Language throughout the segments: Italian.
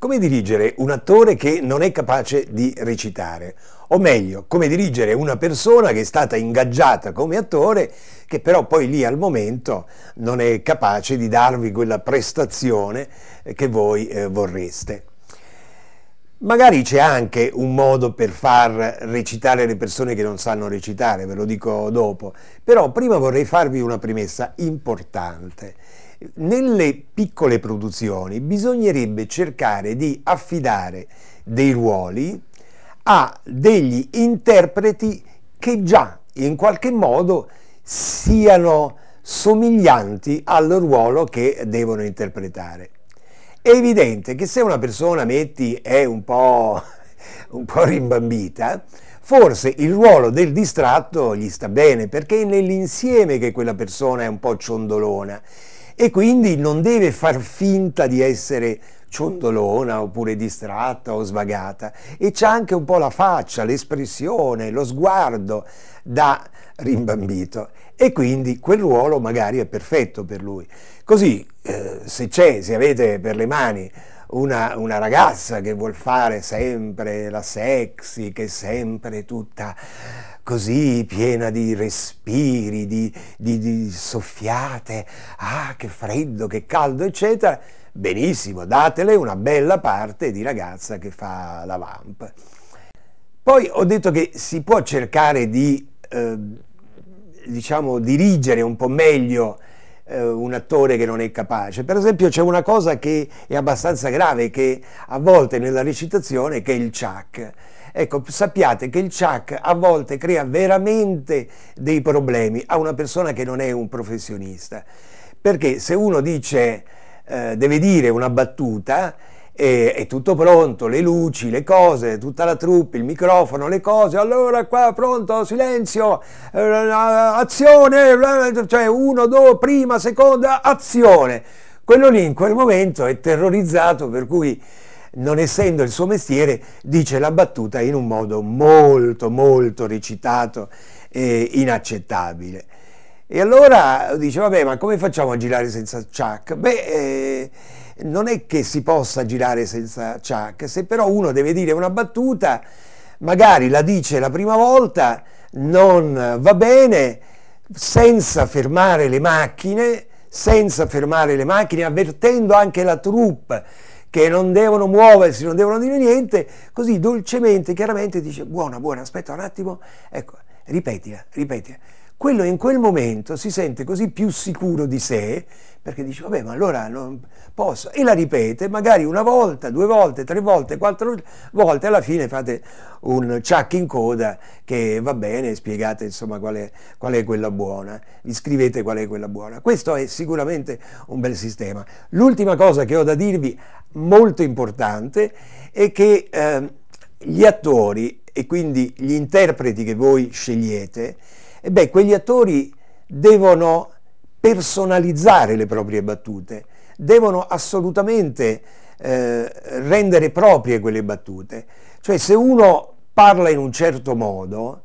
Come dirigere un attore che non è capace di recitare? O meglio, come dirigere una persona che è stata ingaggiata come attore, che però poi lì al momento non è capace di darvi quella prestazione eh, che voi eh, vorreste. Magari c'è anche un modo per far recitare le persone che non sanno recitare, ve lo dico dopo, però prima vorrei farvi una premessa importante nelle piccole produzioni bisognerebbe cercare di affidare dei ruoli a degli interpreti che già in qualche modo siano somiglianti al ruolo che devono interpretare. È evidente che se una persona, metti, è un po', un po rimbambita, forse il ruolo del distratto gli sta bene, perché è nell'insieme che quella persona è un po' ciondolona e quindi non deve far finta di essere ciondolona oppure distratta o svagata e c'è anche un po' la faccia, l'espressione, lo sguardo da rimbambito e quindi quel ruolo magari è perfetto per lui. Così eh, se c'è, se avete per le mani una, una, ragazza che vuol fare sempre la sexy, che è sempre tutta così piena di respiri, di, di, di soffiate, ah che freddo, che caldo, eccetera, benissimo, datele una bella parte di ragazza che fa la vamp. Poi ho detto che si può cercare di, eh, diciamo, dirigere un po' meglio eh, un attore che non è capace. Per esempio c'è una cosa che è abbastanza grave, che a volte nella recitazione, che è il ciak. Ecco, sappiate che il ciak a volte crea veramente dei problemi a una persona che non è un professionista. Perché se uno dice, eh, deve dire una battuta, e, è tutto pronto, le luci, le cose, tutta la troupe, il microfono, le cose, allora qua pronto, silenzio, eh, eh, azione, cioè uno, due, prima, seconda, azione. Quello lì in quel momento è terrorizzato per cui non essendo il suo mestiere dice la battuta in un modo molto molto recitato e inaccettabile. E allora dice vabbè ma come facciamo a girare senza Chuck? Beh... Eh, non è che si possa girare senza ciak, se però uno deve dire una battuta, magari la dice la prima volta, non va bene, senza fermare le macchine, senza fermare le macchine, avvertendo anche la troupe che non devono muoversi, non devono dire niente, così dolcemente, chiaramente dice buona, buona, aspetta un attimo, ecco, ripetila, ripetila quello in quel momento si sente così più sicuro di sé perché dice vabbè ma allora non posso e la ripete magari una volta, due volte, tre volte, quattro volte alla fine fate un ciak in coda che va bene, spiegate insomma qual è, qual è quella buona, vi scrivete qual è quella buona. Questo è sicuramente un bel sistema. L'ultima cosa che ho da dirvi molto importante è che eh, gli attori e quindi gli interpreti che voi scegliete e beh, quegli attori devono personalizzare le proprie battute, devono assolutamente eh, rendere proprie quelle battute. Cioè se uno parla in un certo modo,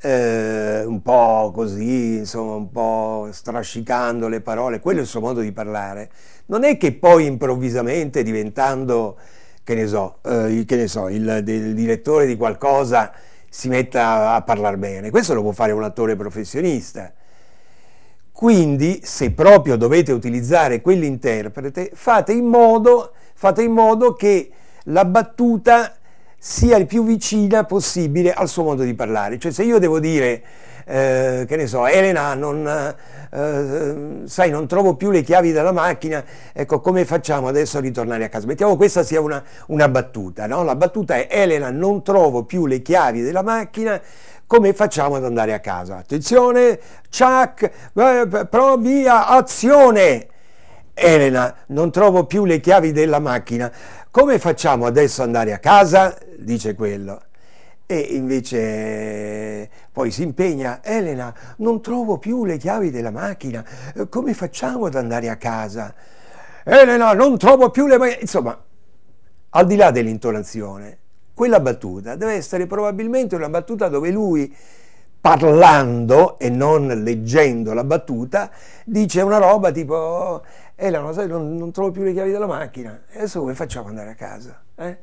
eh, un po' così, insomma, un po' strascicando le parole, quello è il suo modo di parlare, non è che poi improvvisamente diventando, che ne so, eh, che ne so il, il direttore di qualcosa si metta a parlare bene. Questo lo può fare un attore professionista. Quindi, se proprio dovete utilizzare quell'interprete, fate in modo, fate in modo che la battuta sia il più vicina possibile al suo modo di parlare. Cioè, se io devo dire eh, che ne so, Elena, non, eh, eh, sai, non trovo più le chiavi della macchina, ecco, come facciamo adesso a ritornare a casa? Mettiamo questa sia una, una battuta, no? La battuta è Elena, non trovo più le chiavi della macchina, come facciamo ad andare a casa? Attenzione, ciak, eh, provi azione! Elena, non trovo più le chiavi della macchina, come facciamo adesso ad andare a casa? Dice quello. E invece poi si impegna, Elena, non trovo più le chiavi della macchina, come facciamo ad andare a casa? Elena, non trovo più le macchine. Insomma, al di là dell'intonazione, quella battuta deve essere probabilmente una battuta dove lui, parlando e non leggendo la battuta, dice una roba tipo, Elena, sai, non, non, trovo più le chiavi della macchina, adesso come facciamo ad andare a casa? Eh?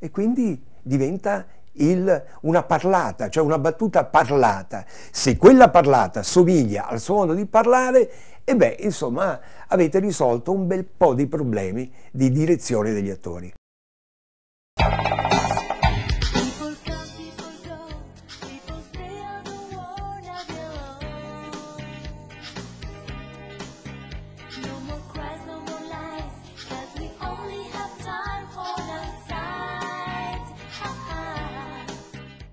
E quindi diventa il, una parlata, cioè una battuta parlata. Se quella parlata somiglia al suo modo di parlare, e beh, insomma, avete risolto un bel po' di problemi di direzione degli attori.